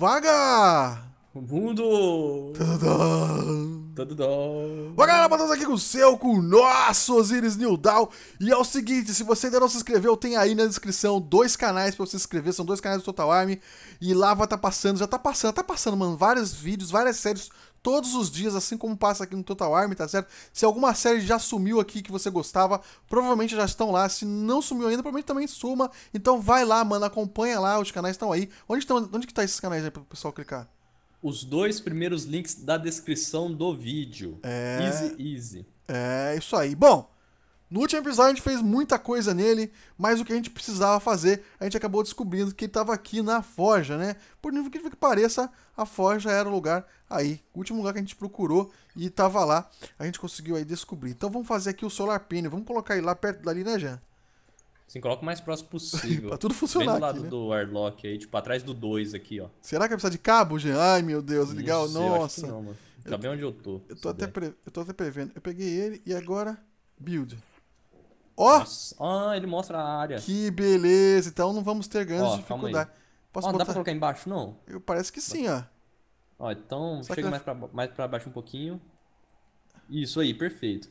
Vaga! O mundo! Tududum. Bom, galera, estamos aqui com o seu, com o nosso Osiris Nildal. E é o seguinte, se você ainda não se inscreveu, tem aí na descrição dois canais para você se inscrever. São dois canais do Total Army. E lá vai estar tá passando, já está passando, está passando, mano. Vários vídeos, várias séries todos os dias, assim como passa aqui no Total Army, tá certo? Se alguma série já sumiu aqui que você gostava, provavelmente já estão lá. Se não sumiu ainda, provavelmente também suma. Então vai lá, mano, acompanha lá, os canais estão aí. Onde estão, onde que tá esses canais aí pro pessoal clicar? Os dois primeiros links da descrição do vídeo. É... Easy, easy. É, isso aí. Bom, no último episódio a gente fez muita coisa nele, mas o que a gente precisava fazer, a gente acabou descobrindo que ele estava aqui na Forja, né? Por incrível que pareça, a Forja era o lugar aí, o último lugar que a gente procurou e estava lá, a gente conseguiu aí descobrir. Então vamos fazer aqui o Solar Pin, vamos colocar ele lá perto dali, né, Jean? Sim, coloca o mais próximo possível. pra tudo funcionar. Bem do lado aqui, né? do airlock aí, tipo, atrás do 2 aqui, ó. Será que vai precisar de cabo, Jean? Ai, meu Deus, legal, nossa. Eu não, mano. Tá bem onde eu tô. Eu tô, até pre... eu tô até prevendo. Eu peguei ele e agora build. Ó! Oh, ah, ele mostra a área. Que beleza. Então não vamos ter grandes oh, dificuldades. Posso oh, botar... dá pra colocar embaixo, não? Eu, parece que sim, ó. Ó, então Será chega mais, pra, mais pra baixo um pouquinho. Isso aí, perfeito.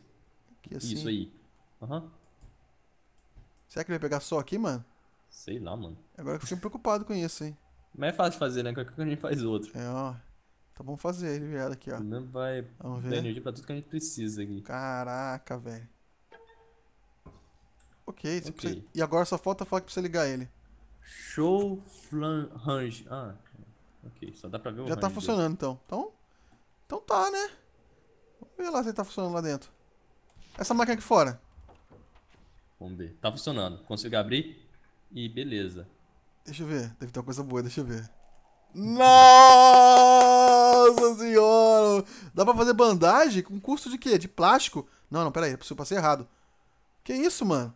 Assim. Isso aí. Aham. Uhum. Será que ele vai pegar só aqui, mano? Sei lá, mano. Agora eu fico preocupado com isso, hein. Mas é fácil fazer, né? Qualquer coisa a gente faz outro. É, ó. Então vamos fazer ele viado aqui, ó. Não vai Vamos ver. Dá energia pra tudo que a gente precisa aqui. Caraca, velho. Ok, okay. Precisa... e agora só falta falar que precisa ligar ele. Show flan, range. Ah, ok, só dá pra ver Já o Já tá funcionando dele. então. então. Então tá, né? Vamos ver lá se ele tá funcionando lá dentro. Essa máquina aqui fora. Vamos ver. Tá funcionando. Consigo abrir e beleza. Deixa eu ver. Deve ter uma coisa boa, deixa eu ver. Nossa senhora! Dá pra fazer bandagem com custo de quê? De plástico? Não, não, pera aí. Eu passei errado. Que isso, mano?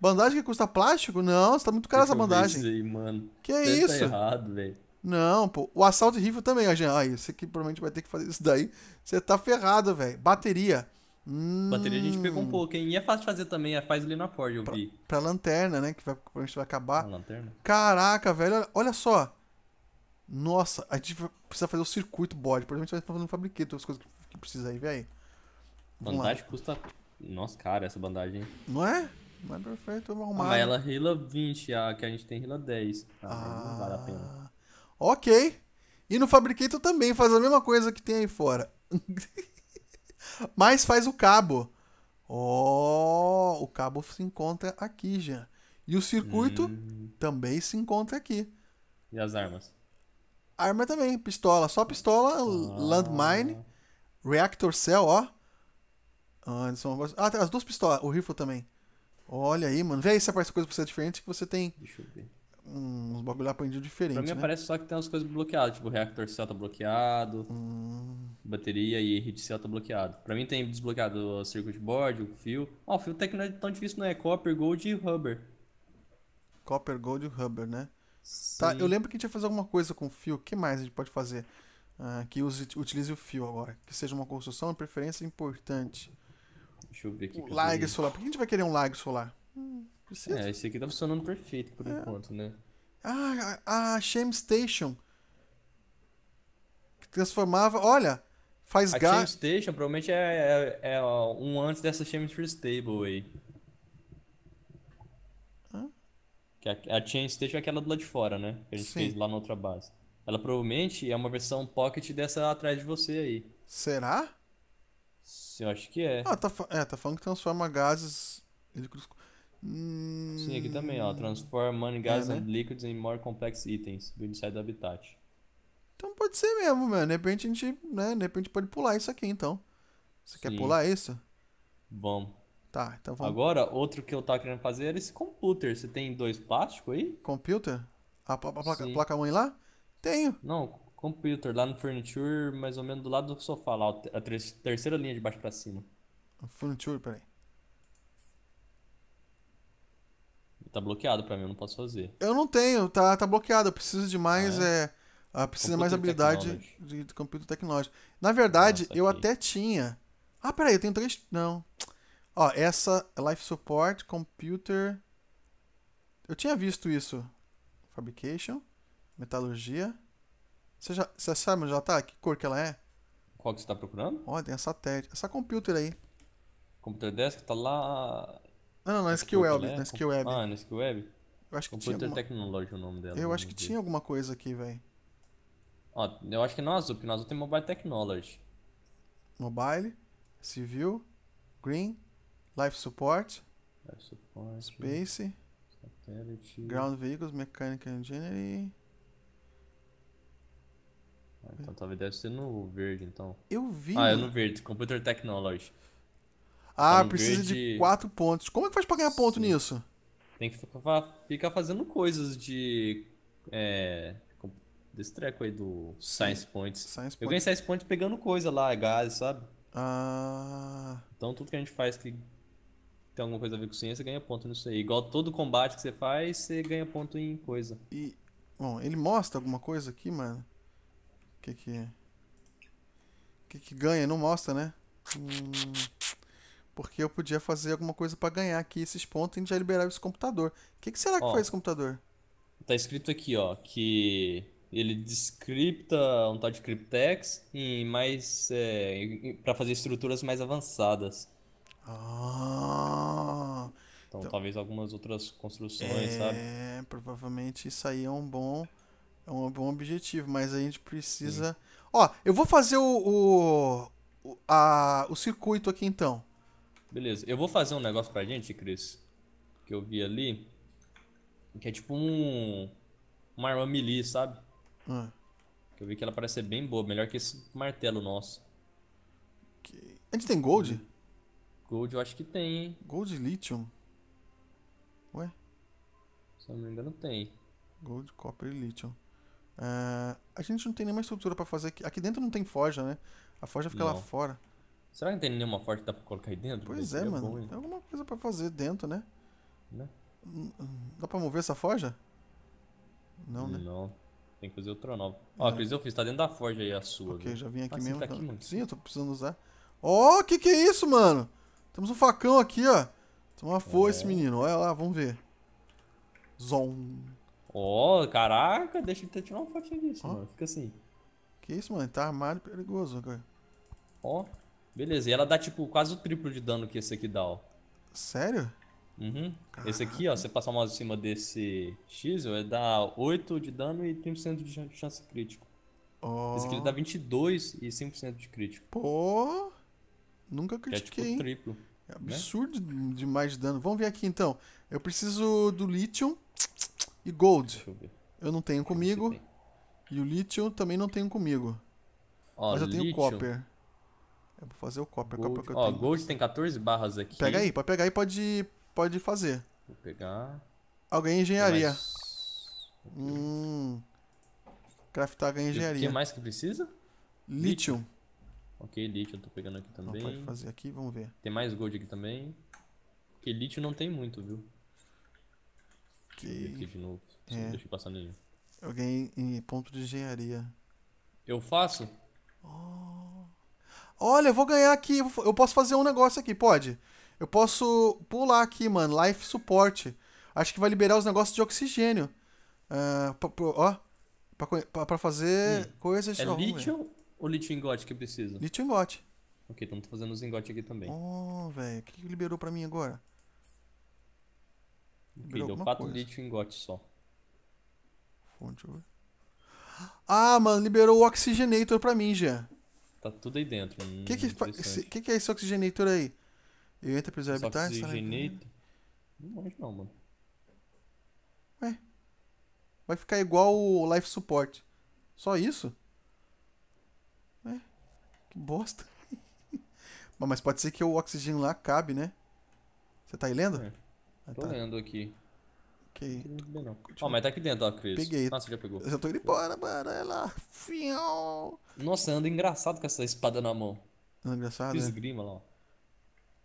Bandagem que custa plástico? Não, você tá muito caro essa bandagem. Aí, mano. Que é isso? Tá errado, velho. Não, pô. O assalto de rifle também, ó, Jean. Aí, você que provavelmente vai ter que fazer isso daí. Você tá ferrado, velho. Bateria. Hum... Bateria a gente pegou um pouco, hein? E é fácil fazer também, é faz ali na Ford, eu pra, vi. Pra lanterna, né? Que vai, vai acabar. A lanterna. Caraca, velho, olha só. Nossa, a gente precisa fazer o circuito body. Provavelmente a gente vai fazer um fabriqueto, as coisas que precisa aí, vê aí. Vamos bandagem lá. custa. Nossa, cara, essa bandagem, hein? Não é? É ah, mas perfeito, vamos ela rila 20, a que a gente tem rila 10. Ah, ah, vale a pena. Ok. E no Fabricator também faz a mesma coisa que tem aí fora. Mas faz o cabo. Ó, oh, o cabo se encontra aqui já. E o circuito hum. também se encontra aqui. E as armas? Arma também, pistola. Só pistola, ah. landmine, reactor cell, ó. Ah, ah as duas pistolas, o rifle também. Olha aí, mano. Vê aí se aparece coisa pra você diferente que você tem. Deixa eu ver. Uns bagulho aprendido diferente. Pra mim né? aparece só que tem umas coisas bloqueadas, tipo reactor cell tá bloqueado, hum. bateria e heat cell tá bloqueado. Pra mim tem desbloqueado o circuit board, o fio. Ó, oh, o fio até que não é tão difícil, não é? Copper, gold e rubber. Copper, gold e rubber, né? Tá, Sim. Tá, eu lembro que a gente ia fazer alguma coisa com o fio. O que mais a gente pode fazer? Ah, que use, utilize o fio agora. Que seja uma construção, uma preferência importante. Deixa eu ver aqui. lag solar. Por que a gente vai querer um lag solar? Hum, precisa. É, esse aqui tá funcionando perfeito por é. enquanto, né? Ah, a, a Shame Station. Que transformava. Olha! Faz gás. A Shame Station provavelmente é, é, é, um antes dessa Shame Free Stable aí. Que a, a Chain Station é aquela do lado de fora, né? Que a gente Sim. fez lá na outra base. Ela provavelmente é uma versão pocket dessa atrás de você aí. Será? Eu acho que é. Ah, tá, é, tá falando que transforma gases em líquidos. Hum... Sim, aqui também, ó. Transforma é, gases é, né? and liquids in more complex itens do inside do habitat. Então pode ser mesmo, mano. De repente a gente, né? De repente pode pular isso aqui, então. Você Sim. quer pular isso? Vamos. Tá, então vamos. Agora, outro que eu tava querendo fazer era esse computer. Você tem dois plásticos aí? Computer? A, a, a placa-mãe placa lá? Tenho. Não, Computer, lá no Furniture, mais ou menos do lado do sofá, lá, a terceira linha de baixo pra cima. Furniture, peraí. Tá bloqueado pra mim, eu não posso fazer. Eu não tenho, tá, tá bloqueado. Eu preciso de mais. É. é ah, precisa mais habilidade de, de computer Na verdade, Nossa, eu aqui. até tinha. Ah, peraí, eu tenho três. Não. Ó, essa Life Support, Computer. Eu tinha visto isso. Fabrication, Metalurgia. Você, já, você sabe onde ela tá? Que cor que ela é? Qual que você tá procurando? Ó, tem essa TED. Essa computer aí. Computer Desk tá lá. Não, não, na Skill É? Na SkillWeb. Ah, na Web? Eu acho que computer tinha. Computer alguma... Technology é o nome dela. Eu acho que tinha alguma coisa aqui, velho. Ó, eu acho que é na Azul, porque no Azul tem Mobile Technology. Mobile, Civil, Green, Life Support, Life Support Space, Satellite, Ground Vehicles, Mechanical Engineering. Ah, então talvez deve ser no verde, então. Eu vi. Ah, é no verde, Computer Technology. Ah, tá precisa verde... de 4 pontos. Como é que faz pra ganhar ponto Sim. nisso? Tem que ficar fazendo coisas de. É, desse treco aí do Science Points. Science eu ganhei Science Points pegando coisa lá, gás, sabe? Ah. Então tudo que a gente faz que tem alguma coisa a ver com ciência ganha ponto nisso aí. Igual todo combate que você faz, você ganha ponto em coisa. E. Bom, ele mostra alguma coisa aqui, mano? O que que... O é? que que ganha? Não mostra, né? Hum, porque eu podia fazer alguma coisa para ganhar aqui esses pontos e já liberar esse computador. O que, que será que ó, faz esse computador? Tá escrito aqui, ó, que ele descripta um tal de Cryptex e mais é, para fazer estruturas mais avançadas. Ah, então, então, talvez algumas outras construções, é, sabe? É, provavelmente isso aí é um bom é um bom objetivo, mas a gente precisa. Sim. Ó, eu vou fazer o, o, a, o circuito aqui então. Beleza, eu vou fazer um negócio pra gente, Cris, que eu vi ali, que é tipo um. uma arma melee, sabe? Ah. Que eu vi que ela parece ser bem boa, melhor que esse martelo nosso. Que... A gente tem gold? Hum. Gold eu acho que tem, hein? Gold e lithium? Ué? Se eu não me engano tem. Gold, copper e lithium. Uh, a gente não tem nenhuma estrutura para fazer aqui. Aqui dentro não tem forja, né? A forja fica não. lá fora. Será que não tem nenhuma forja que dá pra colocar aí dentro? Pois é, é, mano. Tem alguma coisa para fazer dentro, né? né? Hum, dá pra mover essa forja? Não, né? Não. Tem que fazer outra nova. Ó, é. Cris, eu fiz. Tá dentro da forja aí a sua. Ok, viu? já vim aqui ah, mesmo. Tá aqui, mano. Sim, eu tô precisando usar. Ó, oh, que que é isso, mano? Temos um facão aqui, ó. Toma uma é. foice, menino. Olha lá, vamos ver. Zom. Ó, oh, caraca, deixa eu tirar uma fotinha disso, oh. mano. Fica assim. Que isso, mano? Tá armado e perigoso, cara. Ó, oh, beleza. E ela dá, tipo, quase o triplo de dano que esse aqui dá, ó. Sério? Uhum. Caraca. Esse aqui, ó, você passar mais em cima desse X, vai ele dá 8 de dano e 30% de chance crítico. Oh. Esse aqui ele dá 22 e 5% de crítico. Pô! Nunca critiquei. É, tipo, triplo. É né? absurdo né? demais de dano. Vamos ver aqui então. Eu preciso do lítio. E gold. Eu, não tenho comigo. E o lítio também não tenho comigo. Ó, Mas eu tenho copper. Eu é, vou fazer o copper. Gold. copper Ó, tenho. gold tem 14 barras aqui. Pega aí, pode pegar aí pode, pode fazer. Vou pegar. Alguém engenharia. Hum. Craftar ganha engenharia. O que mais que precisa? Lítio. Ok, lítio eu tô pegando aqui então, também. Não, pode fazer aqui, vamos ver. Tem mais gold aqui também. Porque lítio não tem muito, viu? de novo. É. passar Alguém em ponto de engenharia. Eu faço? Oh. Olha, eu vou ganhar aqui. Eu posso fazer um negócio aqui, pode? Eu posso pular aqui, mano. Life suporte. Acho que vai liberar os negócios de oxigênio. Uh, pra, pra, ó. Pra, pra fazer hum. coisas... É oh, lítio ou lítio ingote que precisa? Lítio ingote. Ok, então tô fazendo os ingotes aqui também. Oh, velho. O que liberou pra mim agora? Virou deu 4 litros em gote só. Fonte, eu ver. Ah, mano, liberou o oxigenator pra mim já. Tá tudo aí dentro. Hum, que que, que, que é esse oxigenator aí? Eu entro pra habitar? Tá oxigenator? Não manjo não, mano. Ué. Vai ficar igual o Life Support. Só isso? Ué. Que bosta. Mas pode ser que o oxigênio lá cabe, né? Você tá aí lendo? É. Ah, Tô tá. lendo aqui. Ok. Ó, mas tá aqui dentro, ó, Cris. Peguei. Nossa, já pegou. Eu já tô indo embora, mano. Olha lá. Fião. Nossa, anda engraçado com essa espada na mão. Anda engraçado? Fiz né? grima lá, ó.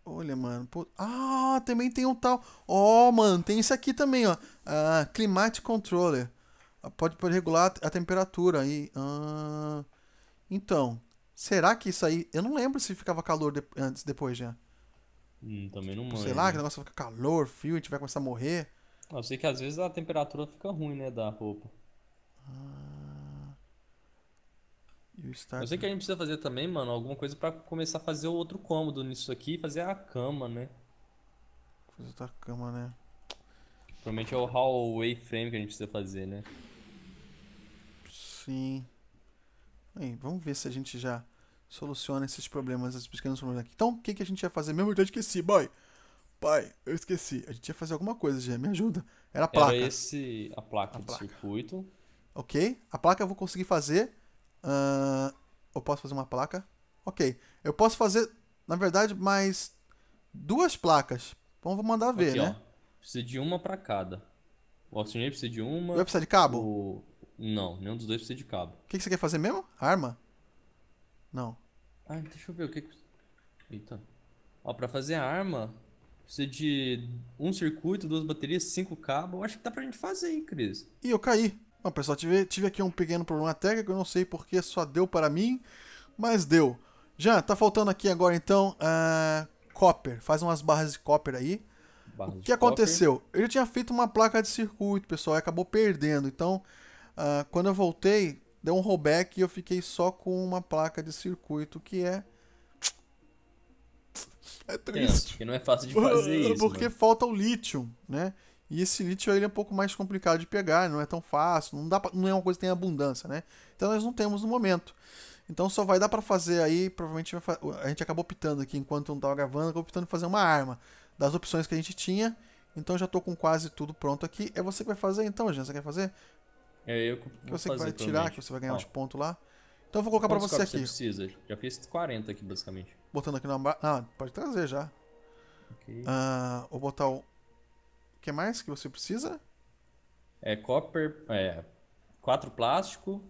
Olha, mano. Pô... Ah, também tem um tal. Ó, oh, mano, tem isso aqui também, ó. Ah, climate controller. Ah, pode, pode regular a temperatura aí. Ah, então, será que isso aí. Eu não lembro se ficava calor de... antes, depois já. Hum, também não Sei lá, que o negócio fica calor, frio, a gente vai começar a morrer. Ah, eu sei que às vezes a temperatura fica ruim, né, da roupa. Ah. E o start... Eu sei que a gente precisa fazer também, mano, alguma coisa pra começar a fazer o outro cômodo nisso aqui e fazer a cama, né? Fazer outra cama, né? Provavelmente é o hallway frame que a gente precisa fazer, né? Sim. Bem, vamos ver se a gente já soluciona esses problemas, esses pequenos problemas aqui. Então, o que, que a gente ia fazer mesmo? Eu esqueci, boy. Pai, eu esqueci. A gente ia fazer alguma coisa, já me ajuda. Era a placa. Era esse, a placa a do placa. circuito. Ok. A placa eu vou conseguir fazer. Uh, eu posso fazer uma placa? Ok. Eu posso fazer, na verdade, mais duas placas. Então vou mandar ver, Aqui, né? Ó. Precisa de uma para cada. O oxigênio precisa de uma. Vai precisar de cabo? O... Não, nenhum dos dois precisa de cabo. O que, que você quer fazer mesmo? Arma? Não. Ah, deixa eu ver o que. Eita. Ó, pra fazer a arma, precisa de um circuito, duas baterias, cinco cabos. Eu acho que dá pra gente fazer, hein, Cris? Ih, eu caí. Bom, pessoal, tive, tive aqui um pequeno problema técnico, eu não sei porque só deu para mim, mas deu. Já, tá faltando aqui agora então. Uh, copper. Faz umas barras de copper aí. Barras o que aconteceu? Copper. Eu já tinha feito uma placa de circuito, pessoal, e acabou perdendo. Então, uh, quando eu voltei, deu um rollback e eu fiquei só com uma placa de circuito que é. É triste. que não é fácil de fazer Porque isso. Porque falta o lítio, né? E esse lítio ele é um pouco mais complicado de pegar, não é tão fácil, não, dá pra, não é uma coisa que tem abundância, né? Então nós não temos no momento. Então só vai dar para fazer aí, provavelmente a gente acabou optando aqui enquanto não tava gravando, acabou optando fazer uma arma das opções que a gente tinha. Então já tô com quase tudo pronto aqui. É você que vai fazer então, gente Você quer fazer? É eu que, que você fazer, vai tirar, que você vai ganhar ah. uns pontos lá. Então eu vou colocar Quantos pra você aqui. você precisa? Já fiz 40 aqui, basicamente. Botando aqui na... Ah, pode trazer já. Okay. Ah, vou botar o... O que mais que você precisa? É copper... É... Quatro plástico.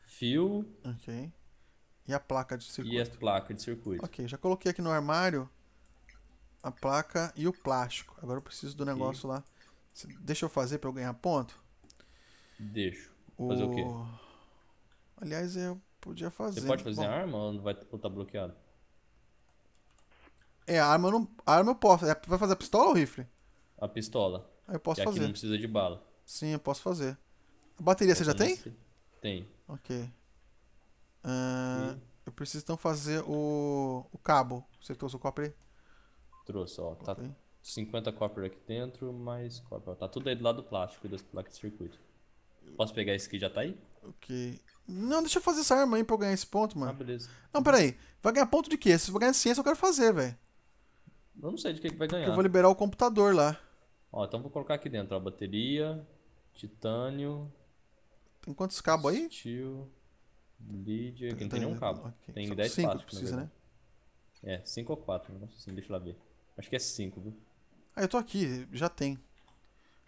Fio. Ok. E a placa de circuito. E a placa de circuito. Ok, já coloquei aqui no armário a placa e o plástico. Agora eu preciso do negócio okay. lá. Deixa eu fazer para eu ganhar ponto? Deixo. Fazer o, o quê? Aliás, eu podia fazer. Você pode fazer Bom... arma ou, vai... ou tá bloqueado? É, a arma eu não. arma eu posso. É, vai fazer a pistola ou o rifle? A pistola. Eu posso que é fazer. Aqui não precisa de bala. Sim, eu posso fazer. A bateria eu você já tem? Se... Tem. Ok. Uh, eu preciso então fazer o, o cabo. Você trouxe o copper Trouxe, ó. Tá okay. 50 copper aqui dentro, mais copper. Tá tudo aí do lado do plástico e das placas de circuito. Posso pegar esse que já tá aí? Ok. Não, deixa eu fazer essa arma aí pra eu ganhar esse ponto, mano. Ah, beleza. Não, peraí. Vai ganhar ponto de quê? Se eu ganhar ciência, eu quero fazer, velho. Eu não sei de que, que vai ganhar. Porque eu vou liberar o computador lá. Ó, então vou colocar aqui dentro, ó. Bateria, titânio. Tem quantos cabos aí? Steel, lead. Aqui não tem nenhum cabo. Okay. Tem 10 cinco plásticos, precisa, né? É, 5 ou 4, não sei, deixa eu lá ver. Acho que é 5, viu? Ah, eu tô aqui, já tem.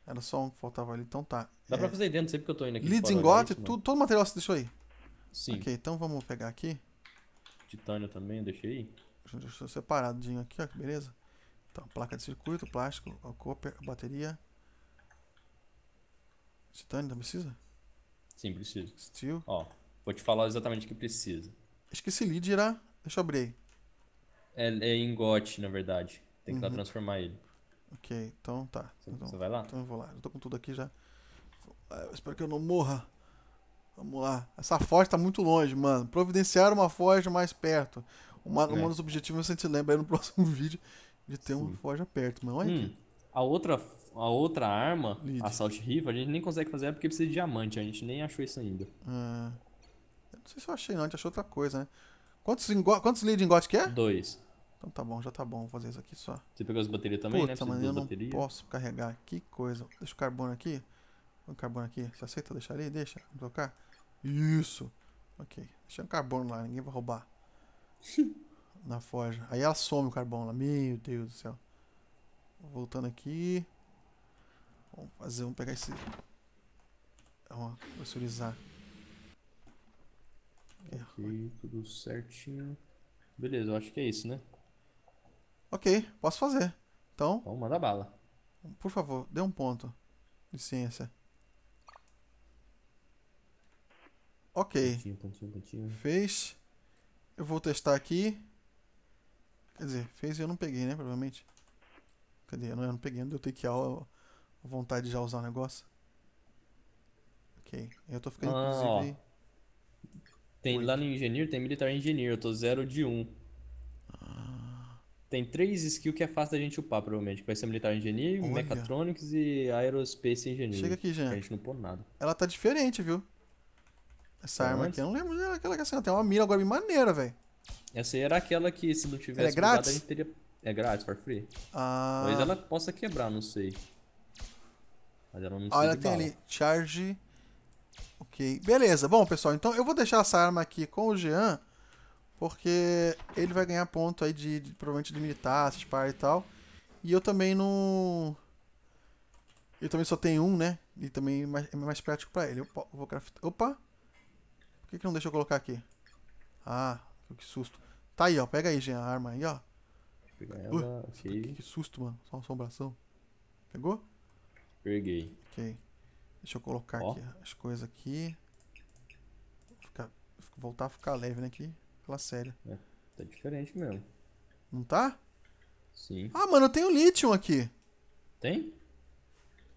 Era só um que faltava ali, então tá. Dá é... pra fazer aí dentro, sempre que eu tô indo aqui. Leeds ingot, né? tudo, todo o material você deixou aí? Sim. Ok, então vamos pegar aqui. Titânio também, eu deixei. deixou separadinho aqui, ó, que beleza. Então, placa de circuito, plástico, ó, copper, bateria. Titânio, não precisa? Sim, precisa. Steel. Ó, vou te falar exatamente o que precisa. Acho que esse lead irá... Deixa eu abrir aí. É, é ingote, na verdade. Tem que uhum. lá transformar ele. Ok, então tá. Você, então, você vai lá? Então eu vou lá. Eu tô com tudo aqui já. É, eu espero que eu não morra. Vamos lá. Essa foz tá muito longe, mano. Providenciar uma foz mais perto. Uma, é. Um dos objetivos você se lembra aí no próximo vídeo de ter Sim. uma forja perto, não é? Hum, a outra a outra arma, Lídia. a Salt a gente nem consegue fazer porque precisa de diamante, a gente nem achou isso ainda. Ah, não sei se eu achei não, a gente achou outra coisa, né? Quantos, quantos lead ingot que é? Dois. Então tá bom, já tá bom. Vou fazer isso aqui só. Você pegou as baterias também, Puta, né? Precisa mano, eu não posso carregar. Que coisa. Deixa o carbono aqui. O carbono aqui. Você aceita deixar ali? Deixa. Vamos trocar? Isso. Ok. Deixa o carbono lá. Ninguém vai roubar. Na forja. Aí ela some o carbono lá. Meu Deus do céu. Voltando aqui. Vamos fazer. Vamos pegar esse... Vamos pressurizar. Aqui, tudo certinho. Beleza, eu acho que é isso, né? Ok, posso fazer. Então. Vamos então, manda bala. Por favor, dê um ponto. Licença. Ok. Pontinho, pontinho, pontinho. Fez. Eu vou testar aqui. Quer dizer, fez e eu não peguei, né? Provavelmente. Cadê? Eu não, eu não peguei, Eu tenho take out a vontade de já usar o negócio. Ok. Eu tô ficando, ah, inclusive. Ó. Tem Oito. lá no Engineer, tem Militar Engineer. Eu tô 0 de 1. Um. Tem três skills que é fácil da gente upar, provavelmente. Que vai ser Militar Engineering, Olha. Mechatronics e Aerospace Engineering. Chega aqui, Jean. a gente não pôr nada. Ela tá diferente, viu? Essa tá arma aqui, eu não lembro dela. Aquela que é assim, ela tem uma mira agora bem maneira, velho. Essa aí era aquela que se não tivesse ela é grátis? a gente teria... É grátis, for free. Ah... Talvez ela possa quebrar, não sei. Mas ela não Olha, tem bala. ali, charge... Ok, beleza. Bom, pessoal, então eu vou deixar essa arma aqui com o Jean... Porque ele vai ganhar ponto aí de, de provavelmente de militar, spar e tal. E eu também não. Eu também só tenho um, né? E também é mais, é mais prático pra ele. Opa, vou craftar. Opa! Por que, que não deixa eu colocar aqui? Ah, que susto. Tá aí, ó. Pega aí, Jean, a arma aí, ó. Pegar uh, ela, uh, okay. Que susto, mano. Só uma assombração. Pegou? Peguei. Ok. Deixa eu colocar aqui as coisas aqui. Ficar, voltar a ficar leve, né, aqui aquela série. É, tá diferente mesmo. Não tá? Sim. Ah, mano, eu tenho lítio aqui. Tem?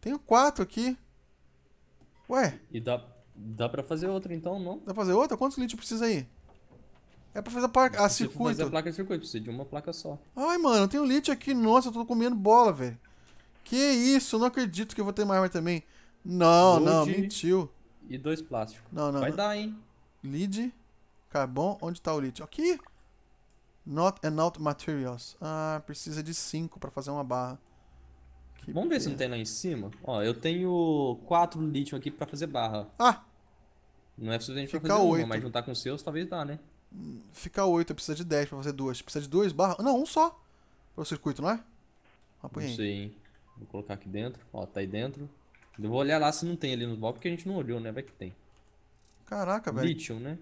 Tenho quatro aqui. Ué. E dá, dá pra fazer outra então, não? Dá pra fazer outra? Quantos lítio precisa aí? É pra fazer a placa. Ah, a circuito. Fazer a placa de circuito, precisa de uma placa só. Ai, mano, eu tenho lítio aqui. Nossa, eu tô comendo bola, velho. Que isso, eu não acredito que eu vou ter mais também. Não, não, mentiu. E dois plásticos. Não, não. Vai não. dar, hein? Lead carbon onde está o lítio? Aqui! Not enough materials. Ah, precisa de 5 para fazer uma barra. Que Vamos ver se não tem lá em cima. Ó, eu tenho 4 lítio aqui para fazer barra. Ah! Não é suficiente para pra fazer 8. uma, mas juntar com os seus talvez dá, né? Fica 8, precisa de 10 para fazer duas. Precisa de 2 barras? Não, um só. Para o circuito, não é? Não sei, hein? Vou colocar aqui dentro. Ó, tá aí dentro. Eu vou olhar lá se não tem ali no bloco, porque a gente não olhou, né? Vai que tem. Caraca, velho. Lítio, né?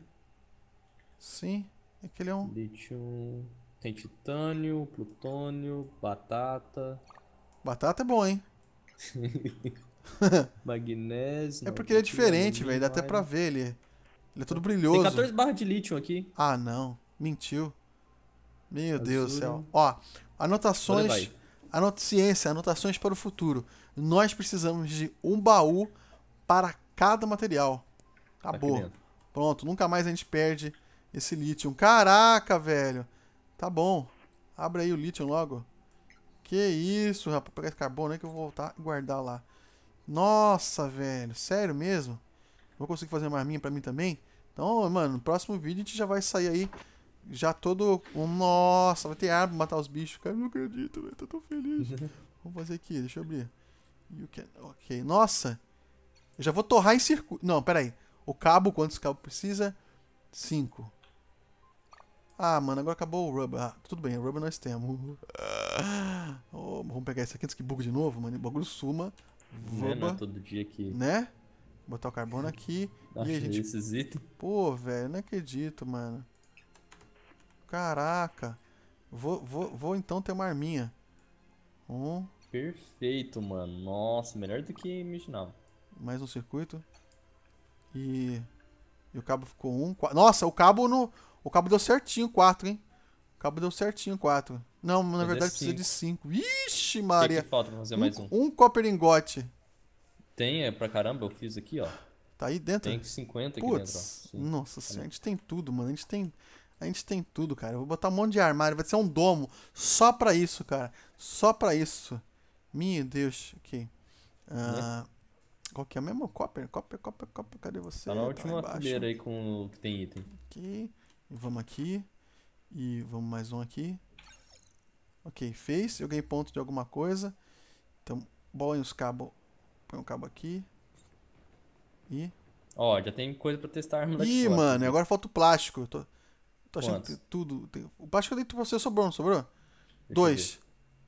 Sim, é que ele é um. Lítio. Tem titânio, plutônio, batata. Batata é bom, hein? Magnésio. É porque ele é diferente, velho. Dá até pra ver ele. Ele é todo brilhoso. Tem 14 barras de lítio aqui. Ah, não. Mentiu. Meu Azul. Tá Deus do céu. Ó, anotações. Anota ciência, anotações para o futuro. Nós precisamos de um baú para cada material. Tá Acabou. Tá Pronto, nunca mais a gente perde esse lítio. Caraca, velho. Tá bom. Abre aí o lítio logo. Que isso, rapaz. Vou pegar esse carbono aí que eu vou voltar e guardar lá. Nossa, velho. Sério mesmo? Vou conseguir fazer uma arminha pra mim também? Então, mano, no próximo vídeo a gente já vai sair aí já todo... Nossa, vai ter arma pra matar os bichos. Cara, eu não acredito, velho. Tô tão feliz. Vamos fazer aqui, deixa eu abrir. Can... É? Ok, nossa. Eu já vou torrar em circuito. Não, pera aí. O cabo, quantos cabos precisa? Cinco. Ah, mano, agora acabou o Rubber. Ah, tudo bem, Rubber nós temos. Oh, vamos pegar esse aqui antes que bugue de novo, mano. O bagulho suma. Vamos. não é, não é todo dia que... Né? Botar o carbono aqui. Acho e a gente... esses itens. Pô, velho, não acredito, mano. Caraca. Vou, vou, vou então ter uma arminha. Um. Perfeito, mano. Nossa, melhor do que imaginava. Mais um circuito. E... E o cabo ficou um. Nossa, o cabo no... O cabo deu certinho 4, hein? O cabo deu certinho 4. Não, na Mas verdade é precisa de 5. Ixi, Maria. que, que, falta pra fazer um, mais um? Um copper ingote. Tem, é pra caramba, eu fiz aqui, ó. Tá aí dentro? Tem 50 aqui dentro, ó. Sim. Nossa tá senhora, a gente tem tudo, mano. A gente tem. A gente tem tudo, cara. Eu vou botar um monte de armário. Vai ser um domo. Só pra isso, cara. Só pra isso. Meu Deus. Aqui. Né? Ah, é. Qual que é mesmo? Copper, copper, copper, copper. Cadê você? Tá na tá última tá fileira aí com o que tem item. Aqui. Vamos aqui. E vamos mais um aqui. Ok, fez. Eu ganhei ponto de alguma coisa. Então, bola os cabos. Põe um cabo aqui. E... Ó, já tem coisa pra testar a arma Ih, mano, agora falta o plástico. Eu tô, tô achando que tem tudo. Tem... O plástico eu dei pra você, sobrou, não sobrou? Deixa dois.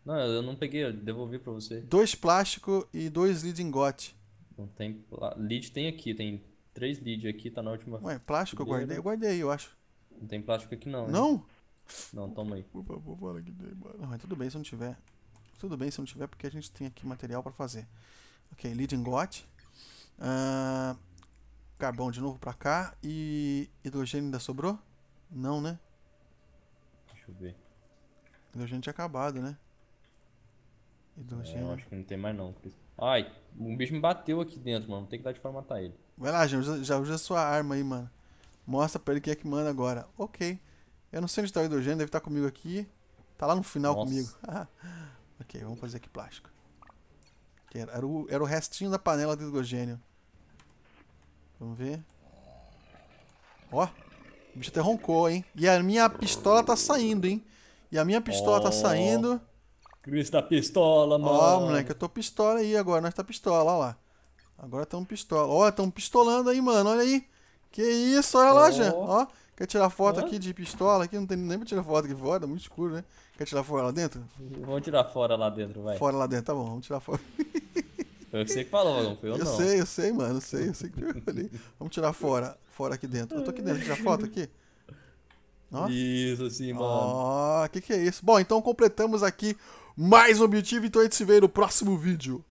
não, eu não peguei, eu devolvi pra você. Dois plástico e dois lead ingote Não tem... Lead tem aqui, tem três lead aqui, tá na última... Ué, plástico eu guardei? Eu guardei, eu acho. Não tem plástico aqui não. Não? Não, toma aí. Por favor, fala que tem, mano. Não, mas tudo bem se não tiver. Tudo bem se não tiver, porque a gente tem aqui material pra fazer. Ok, lead ingot. Uh, ah, carbão de novo pra cá. E hidrogênio ainda sobrou? Não, né? Deixa eu ver. Hidrogênio tinha acabado, né? Hidrogênio. É, acho que não tem mais não, Cris. Ai, um bicho me bateu aqui dentro, mano. Tem que dar de forma matar ele. Vai lá, já usa, já usa a sua arma aí, mano. Mostra pra ele quem é que manda agora. Ok. Eu não sei onde está o hidrogênio, deve estar tá comigo aqui. Tá lá no final Nossa. comigo. ok, vamos fazer aqui plástico. Era, era, o, era o restinho da panela de hidrogênio. Vamos ver. Ó, o bicho até roncou, hein? E a minha pistola tá saindo, hein? E a minha pistola oh. tá saindo. Cris tá pistola, mano. Ó, moleque, eu tô pistola aí agora. Nós tá pistola, ó lá. Agora um pistola. Ó, tão pistolando aí, mano. Olha aí. Que isso, olha lá, oh. Jean. Ó, quer tirar foto aqui de pistola? Aqui não tem nem pra tirar foto aqui fora, muito escuro, né? Quer tirar fora lá dentro? Vamos tirar fora lá dentro, vai. Fora lá dentro, tá bom, vamos tirar fora. Foi você que falou, não foi eu, eu não. Eu sei, eu sei, mano, eu sei, eu sei que eu falei. Vamos tirar fora, fora aqui dentro. Eu tô aqui dentro, tirar foto aqui. Ó. Isso, sim, mano. Ó, que que é isso? Bom, então completamos aqui mais um objetivo, então a é gente se vê no próximo vídeo.